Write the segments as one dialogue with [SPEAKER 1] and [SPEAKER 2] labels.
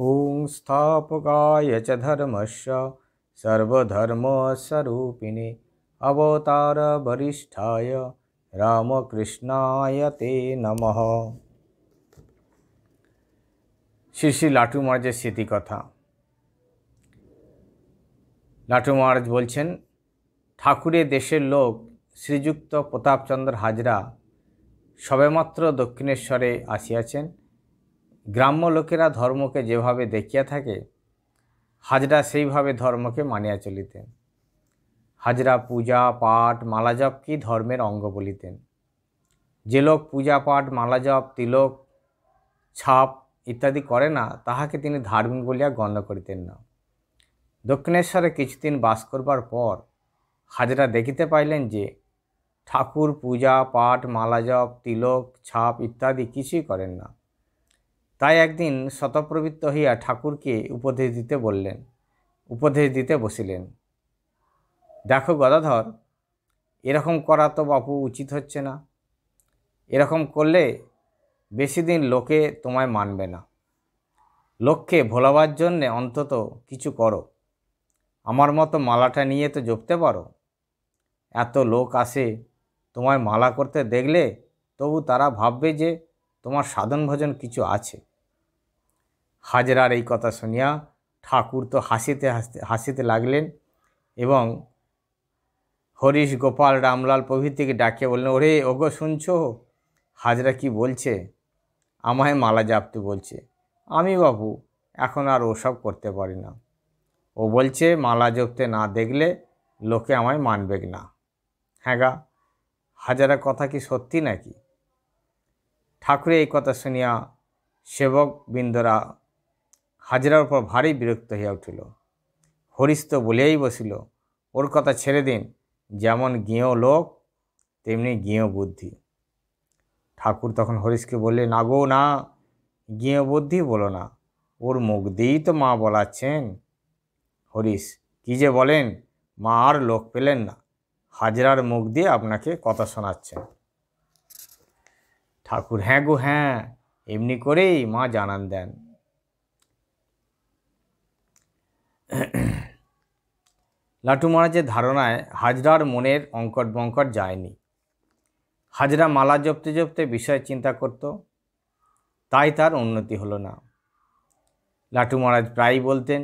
[SPEAKER 1] ॐ स्थापकाय च धर्मस्य सर्वधर्मस्वरूपिणे अवतारवरिष्ठाय রামকৃষ্ণায় তে নম শ্রী শ্রী লাটু মহারাজের স্মৃতিকথা লাটু মহারাজ বলছেন ঠাকুরের দেশের লোক শ্রীযুক্ত প্রতাপচন্দ্র হাজরা সবেমাত্র দক্ষিণেশ্বরে আসিয়াছেন গ্রাম্য লোকেরা ধর্মকে যেভাবে দেখিয়া থাকে হাজরা সেইভাবে ধর্মকে মানিয়া চলিতেন হাজরা পূজা পাঠ কি ধর্মের অঙ্গ বলিতেন যে লোক পূজা পাঠ মালাজপ তিলক ছাপ ইত্যাদি করে না তাহাকে তিনি ধার্মিক বলিয়া গণ্য করিতেন না দক্ষিণেশ্বরে কিছুদিন বাস করবার পর হাজরা দেখিতে পাইলেন যে ঠাকুর পূজা পাঠ মালাজপ তিলক ছাপ ইত্যাদি কিছুই করেন না তাই একদিন শতপ্রবৃত্ত হইয়া ঠাকুরকে উপদেশ দিতে বললেন উপদেশ দিতে বসিলেন দেখো গদাধর এরকম করা তো বাপু উচিত হচ্ছে না এরকম করলে বেশি দিন লোকে তোমায় মানবে না লোককে ভোলাবার জন্যে অন্তত কিছু করো আমার মতো মালাটা নিয়ে তো জপতে পারো এত লোক আসে তোমায় মালা করতে দেখলে তবু তারা ভাববে যে তোমার সাধন ভজন কিছু আছে হাজরার এই কথা শুনিয়া ঠাকুর তো হাসিতে হাসতে হাসিতে লাগলেন এবং হরিশ গোপাল রামলাল প্রভৃতিকে ডাকে বললেন ওরে ওগো শুনছ হাজরা কি বলছে আমায় মালা জাপতে বলছে আমি বাবু এখন আর ওসব করতে পারি না ও বলছে মালা জপতে না দেখলে লোকে আমায় মানবে না হ্যাঁ গা হাজারা কথা কি সত্যি নাকি ঠাকুরে এই কথা শুনিয়া সেবক বৃন্দরা হাজরার উপর ভারী বিরক্ত হইয়া উঠিল হরিশ তো বলিয়াই বসিল ওর কথা ছেড়ে দিন যেমন গেঁয়ো লোক তেমনি গেঁয়ো বুদ্ধি ঠাকুর তখন হরিশকে বললে না গো না গেঁয়ো বুদ্ধি বলো না ওর মুখ দিয়েই তো মা বলাচ্ছেন হরিশ কী যে বলেন মা আর লোক পেলেন না হাজরার মুখ দিয়ে আপনাকে কথা শোনাচ্ছেন ঠাকুর হ্যাঁ গো হ্যাঁ এমনি করেই মা জানান দেন লাটু মহারাজের ধারণায় হাজরার মনের অঙ্কট বঙ্কট যায়নি হাজরা মালা জপতে জপতে বিষয় চিন্তা করত তাই তার উন্নতি হলো না লাটু মহারাজ প্রায়ই বলতেন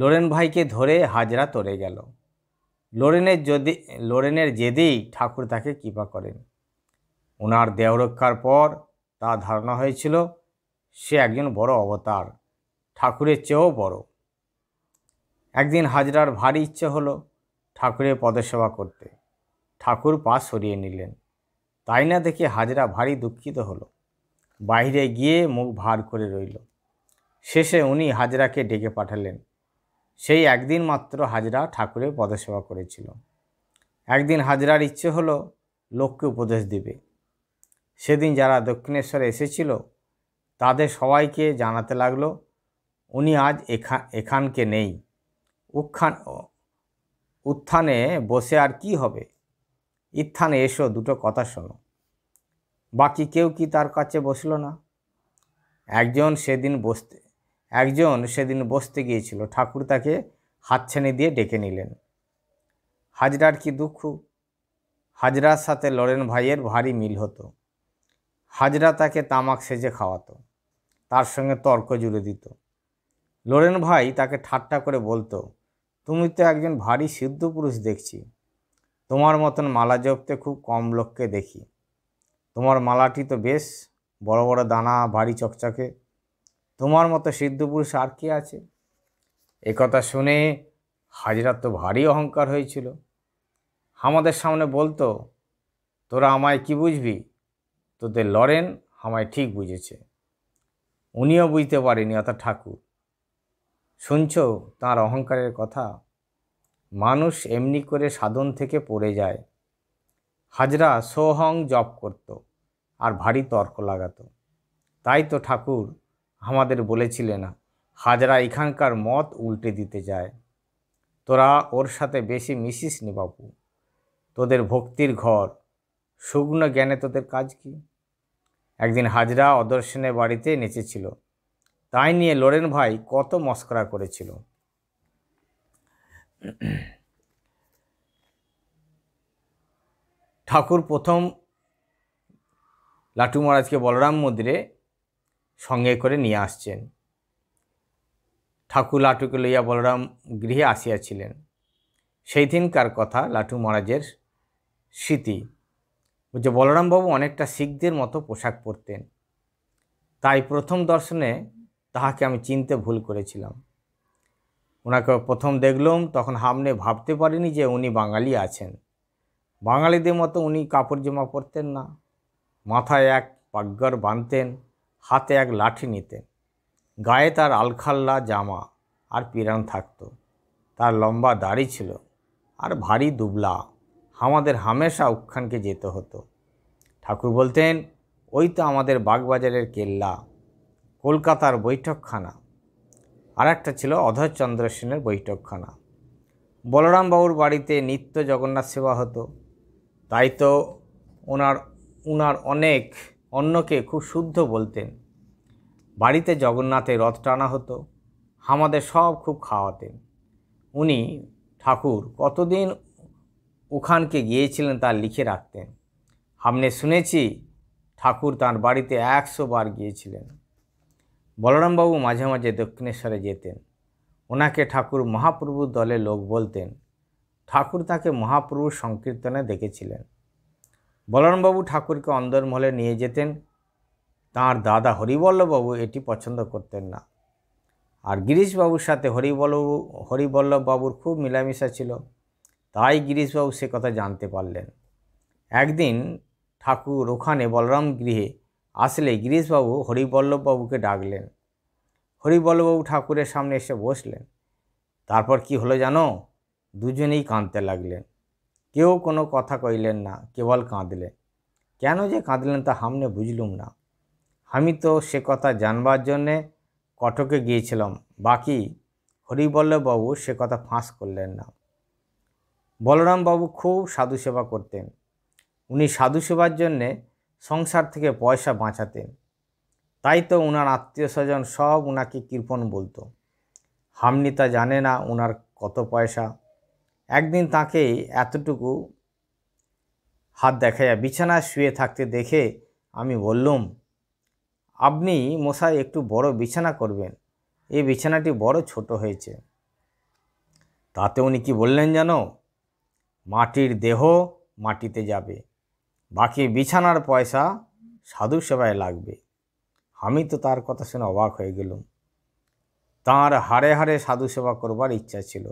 [SPEAKER 1] লোরেন ভাইকে ধরে হাজরা তরে গেল লোরেনের যদি লোরেনের জেদেই ঠাকুর তাকে কৃপা করেন ওনার দেহরক্ষার পর তা ধারণা হয়েছিল সে একজন বড় অবতার ঠাকুরের চেয়েও বড় একদিন হাজরার ভারী ইচ্ছে হলো ঠাকুরের পদসেবা করতে ঠাকুর পা সরিয়ে নিলেন তাই না দেখে হাজরা ভারী দুঃখিত হলো বাইরে গিয়ে মুখ ভার করে রইল শেষে উনি হাজরাকে ডেকে পাঠালেন সেই একদিন মাত্র হাজরা ঠাকুরের পদসেবা করেছিল একদিন হাজরার ইচ্ছে হলো লোককে উপদেশ দিবে সেদিন যারা দক্ষিণেশ্বরে এসেছিল তাদের সবাইকে জানাতে লাগলো উনি আজ এখা এখানকে নেই উখান উত্থানে বসে আর কি হবে ইত্থানে এসো দুটো কথা শোনো বাকি কেউ কি তার কাছে বসলো না একজন সেদিন বসতে একজন সেদিন বসতে গিয়েছিল ঠাকুর তাকে হাতছানি দিয়ে ডেকে নিলেন হাজরার কি দুঃখ হাজরার সাথে লরেন ভাইয়ের ভারী মিল হতো হাজরা তাকে তামাক সেজে খাওয়াতো তার সঙ্গে তর্ক জুড়ে দিত লরেন ভাই তাকে ঠাট্টা করে বলতো তুমি তো একজন ভারী সিদ্ধ পুরুষ দেখছি তোমার মতন মালা জপতে খুব কম লোককে দেখি তোমার মালাটি তো বেশ বড় বড় দানা ভারী চকচকে তোমার মতো সিদ্ধ পুরুষ আর কি আছে একথা শুনে হাজরা তো ভারী অহংকার হয়েছিল আমাদের সামনে বলতো তোরা আমায় কি বুঝবি তোদের লরেন আমায় ঠিক বুঝেছে উনিও বুঝতে পারেনি অর্থাৎ ঠাকুর শুনছ তার অহংকারের কথা মানুষ এমনি করে সাধন থেকে পড়ে যায় হাজরা সোহং জপ করত আর ভারী তর্ক লাগাত তাই তো ঠাকুর আমাদের বলেছিলেন হাজরা এখানকার মত উল্টে দিতে যায় তোরা ওর সাথে বেশি মিশিস নি বাপু তোদের ভক্তির ঘর শুকনো জ্ঞানে তোদের কাজ কি একদিন হাজরা অদর্শনের বাড়িতে নেচেছিল তাই নিয়ে লোরেন ভাই কত মস্করা করেছিল ঠাকুর প্রথম লাটু মহারাজকে বলরাম মন্দিরে সঙ্গে করে নিয়ে আসছেন ঠাকুর লাটুকে লইয়া বলরাম গৃহে আসিয়াছিলেন সেই দিনকার কথা লাটু মহারাজের স্মৃতি যে বলরামবাবু অনেকটা শিখদের মতো পোশাক পরতেন তাই প্রথম দর্শনে তাহাকে আমি চিনতে ভুল করেছিলাম ওনাকে প্রথম দেখলাম তখন হামনে ভাবতে পারিনি যে উনি বাঙালি আছেন বাঙালিদের মতো উনি কাপড় জামা পরতেন না মাথায় এক পাগ্গর বাঁধতেন হাতে এক লাঠি নিতেন গায়ে তার আলখাল্লা জামা আর পিরান থাকত তার লম্বা দাড়ি ছিল আর ভারী দুবলা আমাদের হামেশা উখানকে যেতে হতো ঠাকুর বলতেন ওই তো আমাদের বাগবাজারের কেল্লা কলকাতার বৈঠকখানা আর একটা ছিল অধয়চন্দ্র সেনের বৈঠকখানা বলরামবাবুর বাড়িতে নিত্য জগন্নাথ সেবা হতো তাই তো ওনার ওনার অনেক অন্যকে খুব শুদ্ধ বলতেন বাড়িতে জগন্নাথে রথ টানা হতো আমাদের সব খুব খাওয়াতেন উনি ঠাকুর কতদিন ওখানকে গিয়েছিলেন তা লিখে রাখতেন আপনি শুনেছি ঠাকুর তার বাড়িতে একশো বার গিয়েছিলেন বলরামবাবু মাঝে মাঝে দক্ষিণেশ্বরে যেতেন ওনাকে ঠাকুর মহাপ্রভুর দলে লোক বলতেন ঠাকুর তাকে মহাপ্রভুর সংকীর্তনে দেখেছিলেন বলরামবাবু ঠাকুরকে অন্দরমহলে নিয়ে যেতেন তার দাদা হরিবল্লভবাবু এটি পছন্দ করতেন না আর গিরিশবাবুর সাথে হরিবল্লবু হরিবল্লভবাবুর খুব মিলামিশা ছিল তাই গিরিশবাবু সে কথা জানতে পারলেন একদিন ঠাকুর ওখানে বলরাম গৃহে আসলে গিরিশবাবু হরিবল্লভবাবুকে ডাকলেন হরিবল্লভবাবু ঠাকুরের সামনে এসে বসলেন তারপর কি হলো জানো দুজনেই কাঁদতে লাগলেন কেউ কোনো কথা কইলেন না কেবল কাঁদলেন কেন যে কাঁদলেন তা হামনে বুঝলুম না আমি তো সে কথা জানবার জন্যে কটকে গিয়েছিলাম বাকি হরিবল্লভবাবু সে কথা ফাঁস করলেন না বলরামবাবু খুব সাধুসেবা করতেন উনি সাধুসেবার জন্যে সংসার থেকে পয়সা বাঁচাতেন তাই তো ওনার আত্মীয় স্বজন সব ওনাকে কৃপণ বলতো হামনিতা জানে না ওনার কত পয়সা একদিন তাকে এতটুকু হাত দেখাইয়া বিছানায় শুয়ে থাকতে দেখে আমি বললুম আপনি মশাই একটু বড় বিছানা করবেন এই বিছানাটি বড় ছোট হয়েছে তাতে উনি কি বললেন জানো মাটির দেহ মাটিতে যাবে বাকি বিছানার পয়সা সাধু সেবায় লাগবে আমি তো তার কথা শুনে অবাক হয়ে গেলুম তার হারে হারে সাধু সেবা করবার ইচ্ছা ছিল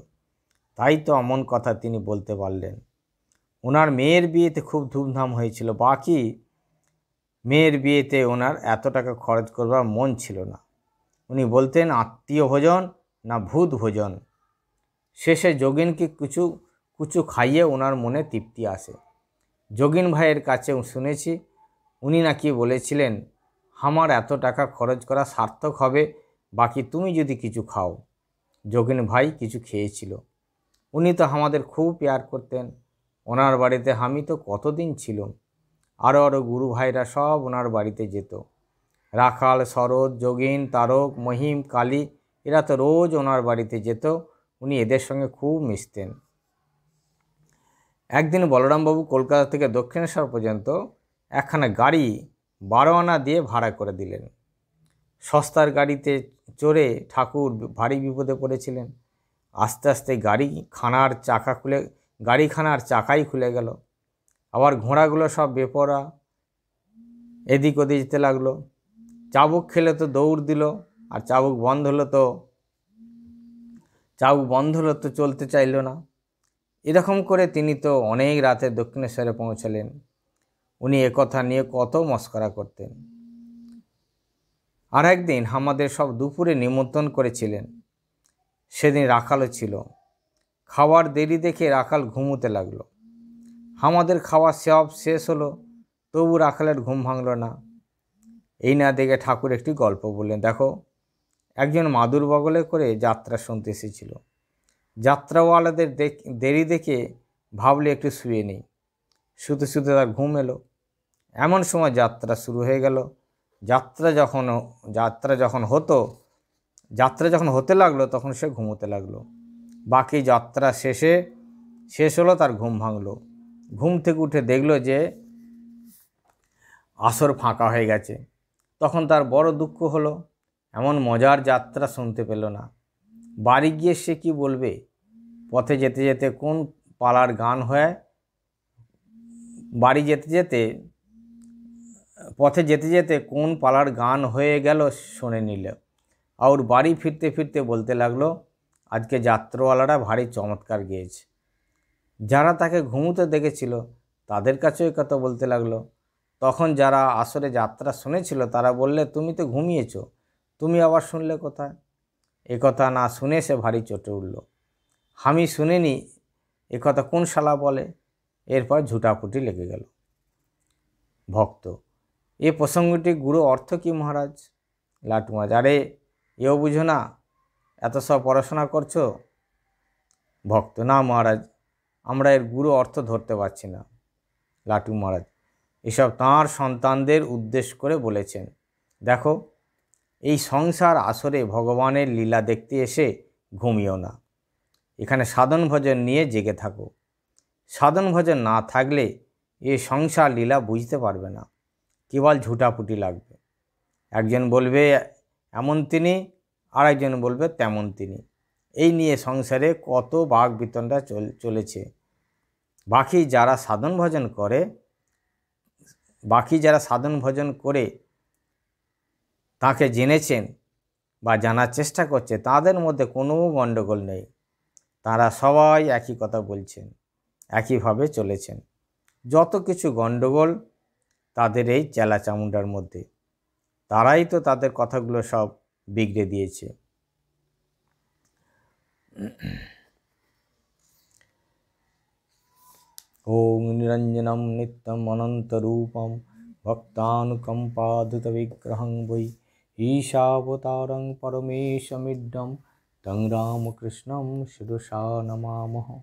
[SPEAKER 1] তাই তো এমন কথা তিনি বলতে পারলেন ওনার মেয়ের বিয়েতে খুব ধুমধাম হয়েছিল বাকি মেয়ের বিয়েতে ওনার এত টাকা খরচ করবার মন ছিল না উনি বলতেন আত্মীয় ভোজন না ভূত ভোজন শেষে যোগেনকে কিছু কিছু খাইয়ে ওনার মনে তৃপ্তি আসে যোগিন ভাইয়ের কাছে শুনেছি উনি নাকি বলেছিলেন আমার এত টাকা খরচ করা সার্থক হবে বাকি তুমি যদি কিছু খাও যোগিন ভাই কিছু খেয়েছিল উনি তো আমাদের খুব পেয়ার করতেন ওনার বাড়িতে আমি তো কতদিন ছিল আরও আরও গুরু ভাইরা সব ওনার বাড়িতে যেত রাখাল শরৎ যোগিন তারক মহিম কালী এরা তো রোজ ওনার বাড়িতে যেত উনি এদের সঙ্গে খুব মিশতেন একদিন বলরামবাবু কলকাতা থেকে দক্ষিণেশ্বর পর্যন্ত একখানা গাড়ি বারো আনা দিয়ে ভাড়া করে দিলেন সস্তার গাড়িতে চড়ে ঠাকুর ভারী বিপদে পড়েছিলেন আস্তে আস্তে গাড়ি খানার চাকা খুলে গাড়িখানার চাকাই খুলে গেল আবার ঘোড়াগুলো সব বেপরা এদিক ওদিক যেতে লাগলো চাবুক খেলে তো দৌড় দিল আর চাবুক বন্ধ হলো তো চাবুক বন্ধ হলো তো চলতে চাইল না এরকম করে তিনি তো অনেক রাতে দক্ষিণেশ্বরে পৌঁছলেন উনি একথা নিয়ে কত মস্করা করতেন আর একদিন আমাদের সব দুপুরে নিমন্ত্রণ করেছিলেন সেদিন রাখালও ছিল খাওয়ার দেরি দেখে রাখাল ঘুমোতে লাগলো আমাদের খাওয়ার সব শেষ হলো তবু রাখালের ঘুম ভাঙল না এই না দেখে ঠাকুর একটি গল্প বললেন দেখো একজন মাদুর বগলে করে যাত্রা শুনতে এসেছিল যাত্রাওয়ালাদের দেরি দেখে ভাবলে একটু শুয়ে নেই শুতে শুতে তার ঘুম এলো এমন সময় যাত্রা শুরু হয়ে গেল যাত্রা যখন যাত্রা যখন হতো যাত্রা যখন হতে লাগলো তখন সে ঘুমোতে লাগলো বাকি যাত্রা শেষে শেষ হলো তার ঘুম ভাঙলো ঘুম থেকে উঠে দেখলো যে আসর ফাঁকা হয়ে গেছে তখন তার বড় দুঃখ হলো এমন মজার যাত্রা শুনতে পেল না বাড়ি গিয়ে সে কি বলবে পথে যেতে যেতে কোন পালার গান হয় বাড়ি যেতে যেতে পথে যেতে যেতে কোন পালার গান হয়ে গেল শুনে নিল আর বাড়ি ফিরতে ফিরতে বলতে লাগলো আজকে যাত্রাওয়ালারা ভারী চমৎকার গিয়েছে যারা তাকে ঘুমোতে দেখেছিল তাদের কাছেও কথা বলতে লাগলো তখন যারা আসরে যাত্রা শুনেছিল তারা বললে তুমি তো ঘুমিয়েছ তুমি আবার শুনলে কোথায় এ কথা না শুনে সে ভারী চটে উঠল আমি শুনিনি এ কথা কোন শালা বলে এরপর ঝুটাপুটি লেগে গেল ভক্ত এ প্রসঙ্গটি গুরু অর্থ কি মহারাজ লাটু আরে এও বুঝো না এত সব পড়াশোনা করছো ভক্ত না মহারাজ আমরা এর গুরু অর্থ ধরতে পারছি না লাটু মহারাজ এসব তাঁর সন্তানদের উদ্দেশ্য করে বলেছেন দেখো এই সংসার আসরে ভগবানের লীলা দেখতে এসে ঘুমিও না এখানে সাধন ভজন নিয়ে জেগে থাকো সাধন ভজন না থাকলে এ সংসার লীলা বুঝতে পারবে না কেবল ঝুটাপুটি লাগবে একজন বলবে এমন তিনি আরেকজন বলবে তেমন তিনি এই নিয়ে সংসারে কত বাঘ বিতনটা চলেছে বাকি যারা সাধন ভজন করে বাকি যারা সাধন ভজন করে তাকে জেনেছেন বা জানার চেষ্টা করছে তাদের মধ্যে কোনো গণ্ডগোল নেই তারা সবাই একই কথা বলছেন একইভাবে চলেছেন যত কিছু গণ্ডগোল তাদের এই চেলা চামুন্ডার মধ্যে তারাই তো তাদের কথাগুলো সব বিগড়ে দিয়েছে ওং নিরঞ্জনম নিত্যম অনন্তরূপম ভক্তানুকম্পাধুত বিগ্রহং বৈ ঈশাবতারং পরমেশমিডম तं रामकृष्णं शिरुषा नमामः